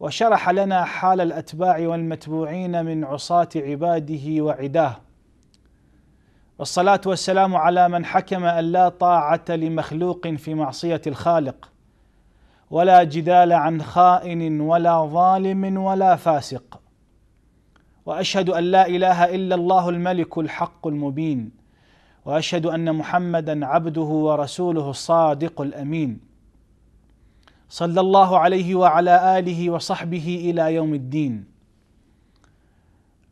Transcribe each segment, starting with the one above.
وشرح لنا حال الاتباع والمتبوعين من عصاة عباده وعداه. والصلاه والسلام على من حكم ان لا طاعه لمخلوق في معصيه الخالق. ولا جدال عن خائن ولا ظالم ولا فاسق. واشهد ان لا اله الا الله الملك الحق المبين. واشهد ان محمدا عبده ورسوله الصادق الامين. صلى الله عليه وعلى اله وصحبه الى يوم الدين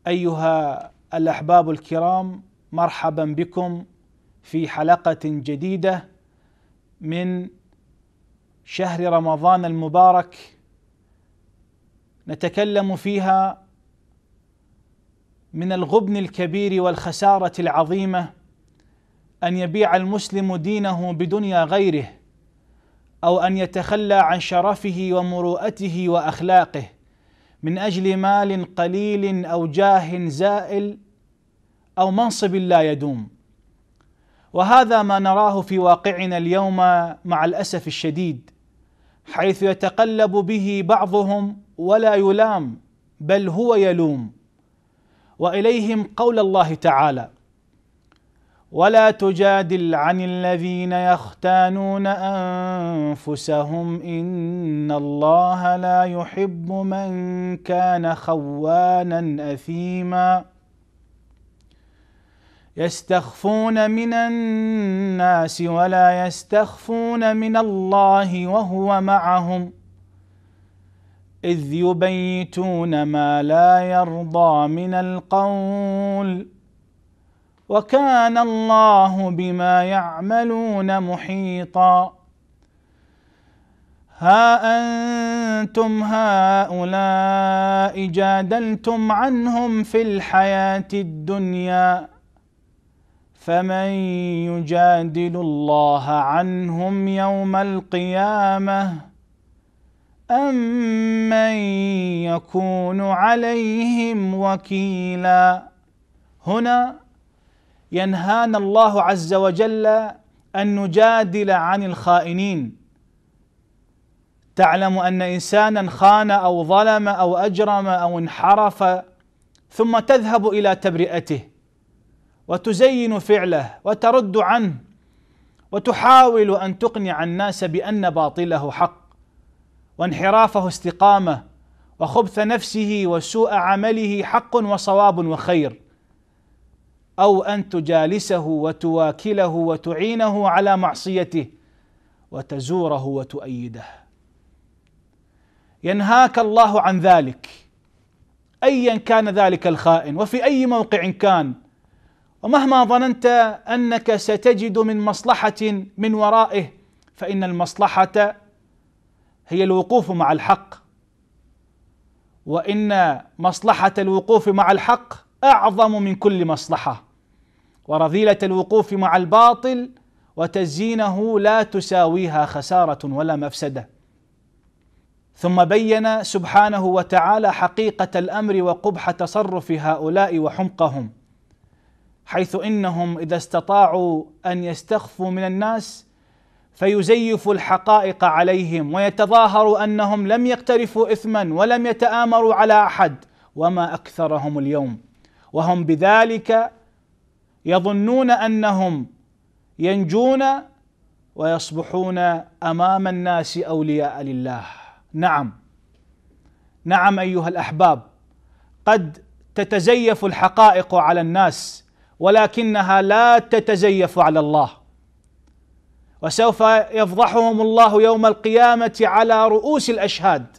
ايها الاحباب الكرام مرحبا بكم في حلقه جديده من شهر رمضان المبارك نتكلم فيها من الغبن الكبير والخساره العظيمه ان يبيع المسلم دينه بدنيا غيره او ان يتخلى عن شرفه ومروءته واخلاقه من اجل مال قليل او جاه زائل او منصب لا يدوم وهذا ما نراه في واقعنا اليوم مع الاسف الشديد حيث يتقلب به بعضهم ولا يلام بل هو يلوم واليهم قول الله تعالى ولا تجادل عن الذين يختانون انفسهم ان الله لا يحب من كان خوانا اثيما يستخفون من الناس ولا يستخفون من الله وهو معهم اذ يبيتون ما لا يرضى من القول وكان الله بما يعملون محيطا ها انتم هؤلاء جادلتم عنهم في الحياه الدنيا فمن يجادل الله عنهم يوم القيامه امن يكون عليهم وكيلا هنا ينهانا الله عز وجل ان نجادل عن الخائنين تعلم ان انسانا خان او ظلم او اجرم او انحرف ثم تذهب الى تبرئته وتزين فعله وترد عنه وتحاول ان تقنع الناس بان باطله حق وانحرافه استقامه وخبث نفسه وسوء عمله حق وصواب وخير او ان تجالسه وتواكله وتعينه على معصيته وتزوره وتؤيده ينهاك الله عن ذلك ايا كان ذلك الخائن وفي اي موقع كان ومهما ظننت انك ستجد من مصلحه من ورائه فان المصلحه هي الوقوف مع الحق وان مصلحه الوقوف مع الحق اعظم من كل مصلحه ورذيلة الوقوف مع الباطل وتزيينه لا تساويها خسارة ولا مفسدة ثم بين سبحانه وتعالى حقيقة الأمر وقبح تصرف هؤلاء وحمقهم حيث إنهم إذا استطاعوا أن يستخفوا من الناس فيزيفوا الحقائق عليهم ويتظاهروا أنهم لم يقترفوا إثما ولم يتآمروا على أحد وما أكثرهم اليوم وهم بذلك يظنون انهم ينجون ويصبحون امام الناس اولياء لله نعم نعم ايها الاحباب قد تتزيف الحقائق على الناس ولكنها لا تتزيف على الله وسوف يفضحهم الله يوم القيامه على رؤوس الاشهاد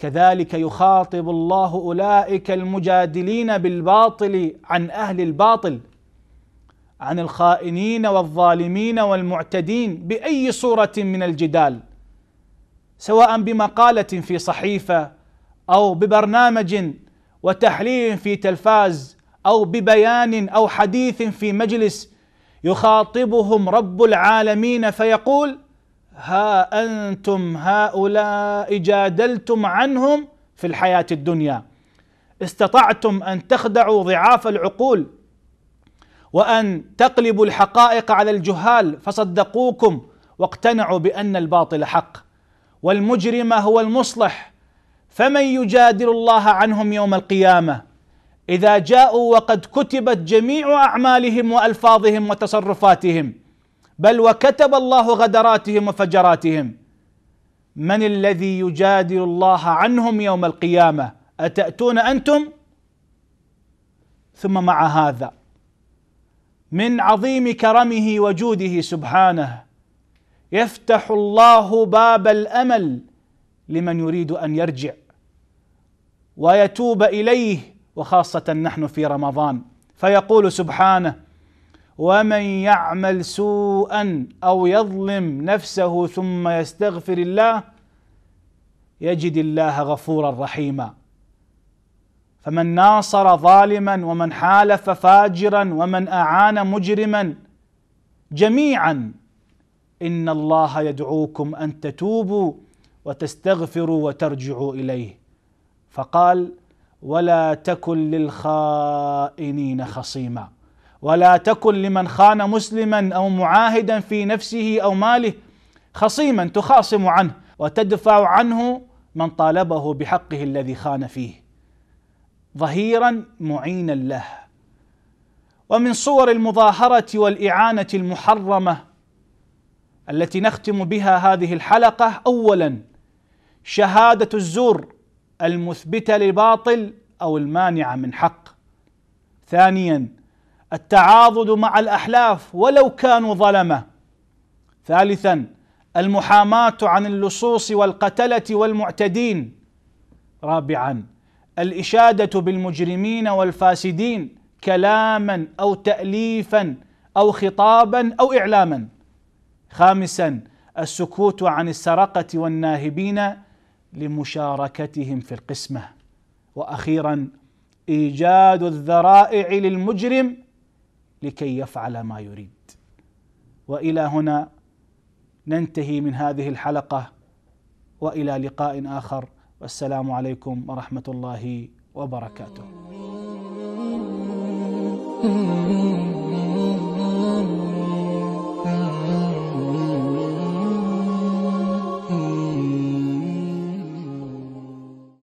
كذلك يخاطب الله اولئك المجادلين بالباطل عن اهل الباطل عن الخائنين والظالمين والمعتدين باي صوره من الجدال سواء بمقاله في صحيفه او ببرنامج وتحليل في تلفاز او ببيان او حديث في مجلس يخاطبهم رب العالمين فيقول ها أنتم هؤلاء جادلتم عنهم في الحياة الدنيا استطعتم أن تخدعوا ضعاف العقول وأن تقلبوا الحقائق على الجهال فصدقوكم واقتنعوا بأن الباطل حق والمجرم هو المصلح فمن يجادل الله عنهم يوم القيامة إذا جاءوا وقد كتبت جميع أعمالهم وألفاظهم وتصرفاتهم بل وكتب الله غدراتهم وفجراتهم من الذي يجادل الله عنهم يوم القيامه اتاتون انتم ثم مع هذا من عظيم كرمه وجوده سبحانه يفتح الله باب الامل لمن يريد ان يرجع ويتوب اليه وخاصه نحن في رمضان فيقول سبحانه ومن يعمل سوءا او يظلم نفسه ثم يستغفر الله يجد الله غفورا رحيما فمن ناصر ظالما ومن حالف فاجرا ومن اعان مجرما جميعا ان الله يدعوكم ان تتوبوا وتستغفروا وترجعوا اليه فقال ولا تكن للخائنين خصيما ولا تكن لمن خان مسلما او معاهدا في نفسه او ماله خصيما تخاصم عنه وتدفع عنه من طالبه بحقه الذي خان فيه ظهيرا معينا له ومن صور المظاهره والاعانه المحرمه التي نختم بها هذه الحلقه اولا شهاده الزور المثبته للباطل او المانعه من حق ثانيا التعاضد مع الاحلاف ولو كانوا ظلمه ثالثا المحاماه عن اللصوص والقتله والمعتدين رابعا الاشاده بالمجرمين والفاسدين كلاما او تاليفا او خطابا او اعلاما خامسا السكوت عن السرقه والناهبين لمشاركتهم في القسمه واخيرا ايجاد الذرائع للمجرم لكي يفعل ما يريد والى هنا ننتهي من هذه الحلقه والى لقاء اخر والسلام عليكم ورحمه الله وبركاته. Mm-hmm.